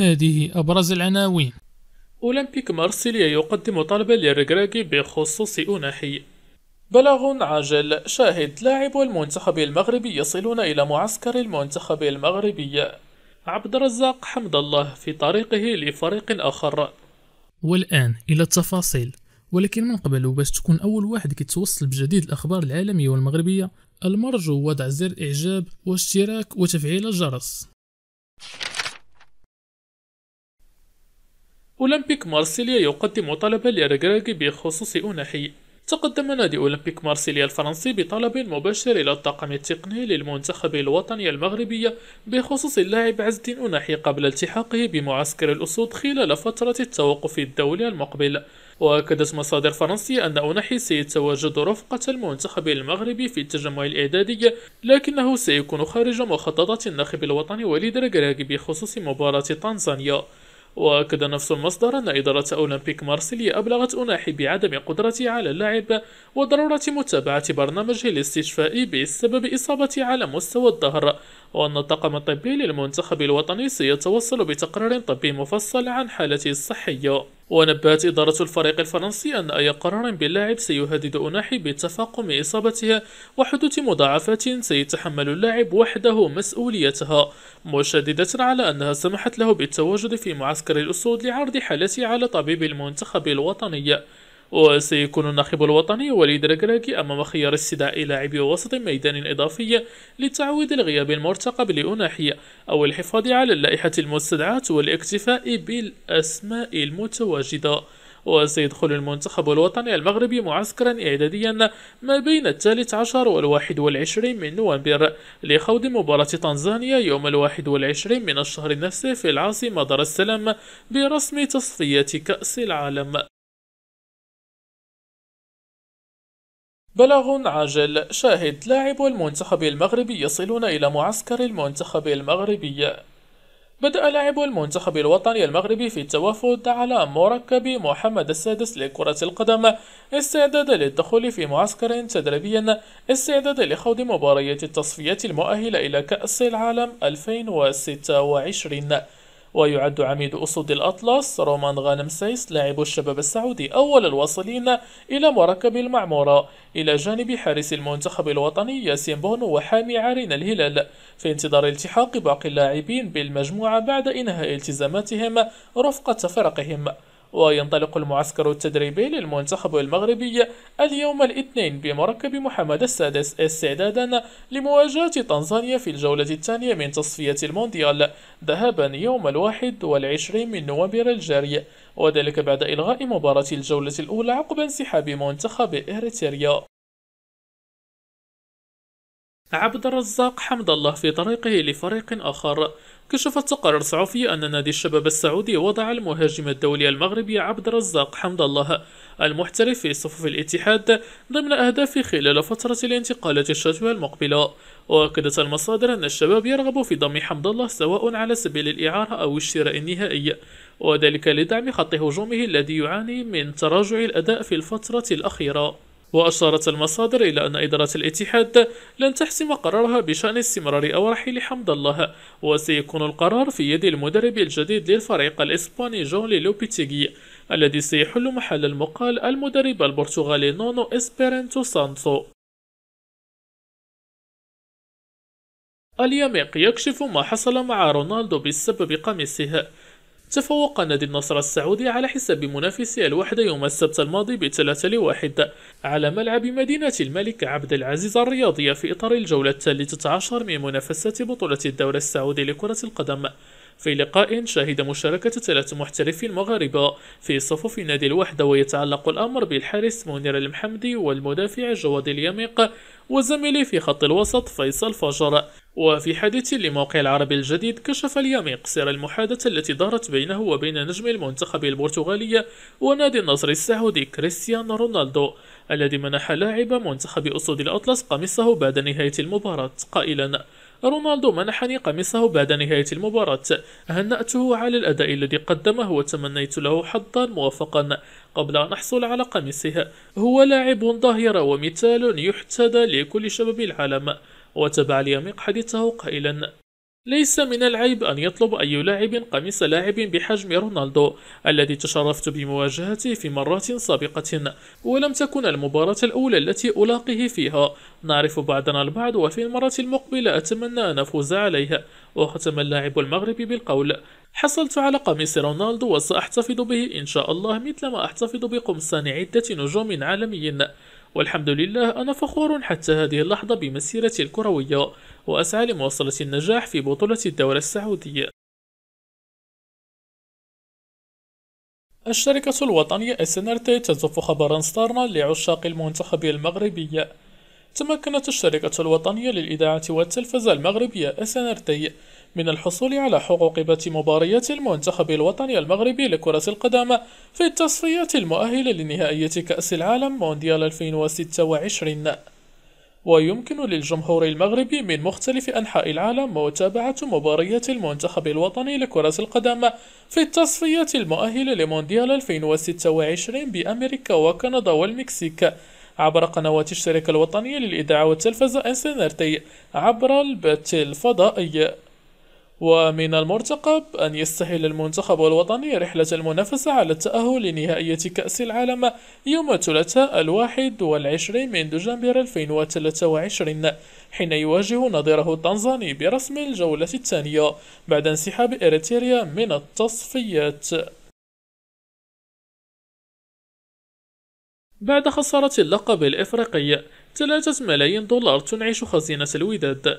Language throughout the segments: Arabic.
هذه أبرز العناوين أولمبيك مارسيليا يقدم طلبا للركراكي بخصوص أناحي بلاغ عاجل شاهد لاعب المنتخب المغربي يصلون إلى معسكر المنتخب المغربي عبد الرزاق حمد الله في طريقه لفريق آخر والآن إلى التفاصيل ولكن من قبل وباش تكون أول واحد كيتوصل بجديد الأخبار العالمية والمغربية المرجو وضع زر إعجاب واشتراك وتفعيل الجرس أولمبيك مارسيليا يقدم طلبا لرجراج بخصوص أناحي تقدم نادي أولمبيك مارسيليا الفرنسي بطلب مباشر إلى الطاقم التقني للمنتخب الوطني المغربي بخصوص اللاعب الدين أناحي قبل التحاقه بمعسكر الأسود خلال فترة التوقف الدولي المقبل وأكدت مصادر فرنسية أن أناحي سيتواجد رفقة المنتخب المغربي في التجمع الإعدادي لكنه سيكون خارج مخططات الناخب الوطني وليد رجراج بخصوص مباراة تنزانيا وأكد نفس المصدر أن إدارة أولمبيك مارسيليا أبلغت أوناحي بعدم قدرته على اللعب وضرورة متابعة برنامجه الاستشفائي بسبب إصابته على مستوى الظهر وأن الطاقم الطبي للمنتخب الوطني سيتوصل بتقرير طبي مفصل عن حالته الصحية ونبهت إدارة الفريق الفرنسي أن أي قرار باللاعب سيهدد أناحي بتفاقم إصابتها وحدوث مضاعفات سيتحمل اللاعب وحده مسؤوليتها مشددة على أنها سمحت له بالتواجد في معسكر الأسود لعرض حالته على طبيب المنتخب الوطني وسيكون الناخب الوطني وليد ركراكي أمام خيار استدعاء لاعب وسط ميدان إضافي للتعويض الغياب المرتقب لأناحية أو الحفاظ على اللائحة المستدعاة والاكتفاء بالأسماء المتواجدة وسيدخل المنتخب الوطني المغربي معسكرا إعداديا ما بين الثالث عشر والواحد والعشرين من نوفمبر لخوض مباراة تنزانيا يوم الواحد والعشرين من الشهر نفسه في العاصمة دار السلام برسم تصفية كأس العالم بلاغ عاجل شاهد لاعب المنتخب المغربي يصلون إلى معسكر المنتخب المغربي بدأ لاعب المنتخب الوطني المغربي في التوافد على مركب محمد السادس لكرة القدم استعدادا للدخول في معسكر تدريبي استعدادا لخوض مباريات التصفيات المؤهلة إلى كأس العالم 2026 ويعد عميد أسود الأطلس رومان غانم سيس لاعب الشباب السعودي أول الواصلين إلى مركب المعمورة إلى جانب حارس المنتخب الوطني ياسين بونو وحامي عارين الهلال في انتظار التحاق باقي اللاعبين بالمجموعة بعد إنهاء التزاماتهم رفقة فرقهم وينطلق المعسكر التدريبي للمنتخب المغربي اليوم الاثنين بمركب محمد السادس استعدادا لمواجهة تنزانيا في الجولة الثانية من تصفية المونديال ذهابا يوم الواحد والعشرين من نوفمبر الجاري وذلك بعد إلغاء مباراة الجولة الأولى عقب انسحاب منتخب إريتريا عبد الرزاق حمد الله في طريقه لفريق آخر كشفت تقارير صحفية أن نادي الشباب السعودي وضع المهاجم الدولي المغربي عبد الرزاق حمد الله المحترف في صفوف الاتحاد ضمن أهدافه خلال فترة الانتقالات الشتوى المقبلة وأكدت المصادر أن الشباب يرغب في ضم حمد الله سواء على سبيل الإعارة أو الشراء النهائي وذلك لدعم خط هجومه الذي يعاني من تراجع الأداء في الفترة الأخيرة وأشارت المصادر إلى أن إدارة الاتحاد لن تحسم قرارها بشأن استمرار أو رحيل حمد الله وسيكون القرار في يد المدرب الجديد للفريق الإسباني جولي لوبيتيغي الذي سيحل محل المقال المدرب البرتغالي نونو إسبيرانتو سانتو اليميق يكشف ما حصل مع رونالدو بسبب قميصه تفوق نادي النصر السعودي على حساب منافسه الوحدة يوم السبت الماضي بثلاثة لواحد على ملعب مدينة الملك عبد العزيز الرياضية في إطار الجولة الثالثة عشر من منافسات بطولة الدوري السعودي لكرة القدم في لقاء شهد مشاركة ثلاث محترفين مغاربة في صفوف نادي الوحدة ويتعلق الأمر بالحارس منير المحمدي والمدافع جواد اليميق وزميلي في خط الوسط فيصل فجر وفي حديث لموقع العربي الجديد كشف اليميق قصير المحادثة التي دارت بينه وبين نجم المنتخب البرتغالي ونادي النصر السعودي كريستيانو رونالدو الذي منح لاعب منتخب أسود الأطلس قميصه بعد نهاية المباراة قائلا رونالدو منحني قميصه بعد نهاية المباراة هنأته على الأداء الذي قدمه وتمنيت له حظا موفقا قبل أن أحصل على قميصه هو لاعب ظاهرة ومثال يحتذى لكل شباب العالم وتبع ليميق حديثه قائلا ليس من العيب أن يطلب أي لاعب قميص لاعب بحجم رونالدو الذي تشرفت بمواجهته في مرات سابقة ولم تكن المباراة الأولى التي ألاقيه فيها نعرف بعضنا البعض وفي المرة المقبلة أتمنى أن أفوز عليه وختم اللاعب المغربي بالقول حصلت على قميص رونالدو وسأحتفظ به إن شاء الله مثلما أحتفظ بقمصان عدة نجوم عالميين والحمد لله أنا فخور حتى هذه اللحظة بمسيرتي الكروية وأسعى لمواصلة النجاح في بطولة الدورة السعودية الشركة الوطنية SNRT تزف خبرا ستارنا لعشاق المنتخب المغربي تمكنت الشركة الوطنية للإذاعة والتلفزة المغربية SNRT من الحصول على حقوق بث مباريات المنتخب الوطني المغربي لكرة القدم في التصفيات المؤهلة لنهائية كأس العالم مونديال 2026 ويمكن للجمهور المغربي من مختلف أنحاء العالم متابعة مباريات المنتخب الوطني لكرة القدم في التصفيات المؤهلة لمونديال 2026 بأمريكا وكندا والمكسيك عبر قنوات الشركة الوطنية للإذاعة والتلفزة انسنرتي عبر البث الفضائي ومن المرتقب أن يستحل المنتخب الوطني رحلة المنافسة على التأهل لنهائية كأس العالم يوم الثلاثاء الواحد والعشرين من دجنبر 2023 حين يواجه نظيره التنزاني برسم الجولة الثانية بعد انسحاب إريتريا من التصفيات بعد خسارة اللقب الإفريقي 3 ملايين دولار تنعش خزينة الوداد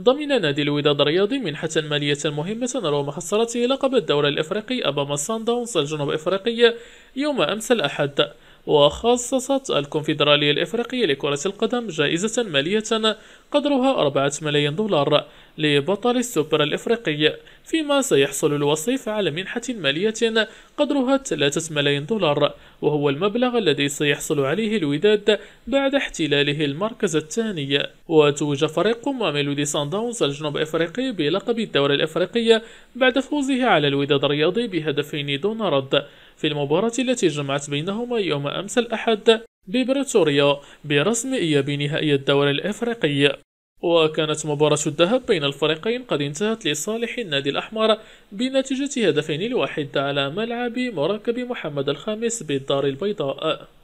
ضمن نادي الوداد الرياضي من مالية مهمة رغم خسارته لقب الدوري الإفريقي أمام الصن داونز الجنوب إفريقي يوم أمس الأحد وخصصت الكونفدرالية الإفريقية لكرة القدم جائزة مالية قدرها 4 ملايين دولار لبطل السوبر الإفريقي فيما سيحصل الوصيف على منحة مالية قدرها 3 ملايين دولار وهو المبلغ الذي سيحصل عليه الوداد بعد احتلاله المركز الثاني وتوج فريق ميلودي سان داونز الجنوب افريقي بلقب الدورة الإفريقية بعد فوزه على الوداد الرياضي بهدفين دون رد في المباراة التي جمعت بينهما يوم أمس الأحد ببريتوريا برسم إياب نهائي الدوري الإفريقي وكانت مباراة الذهب بين الفريقين قد انتهت لصالح النادي الأحمر بنتيجة هدفين لواحد على ملعب مركب محمد الخامس بالدار البيضاء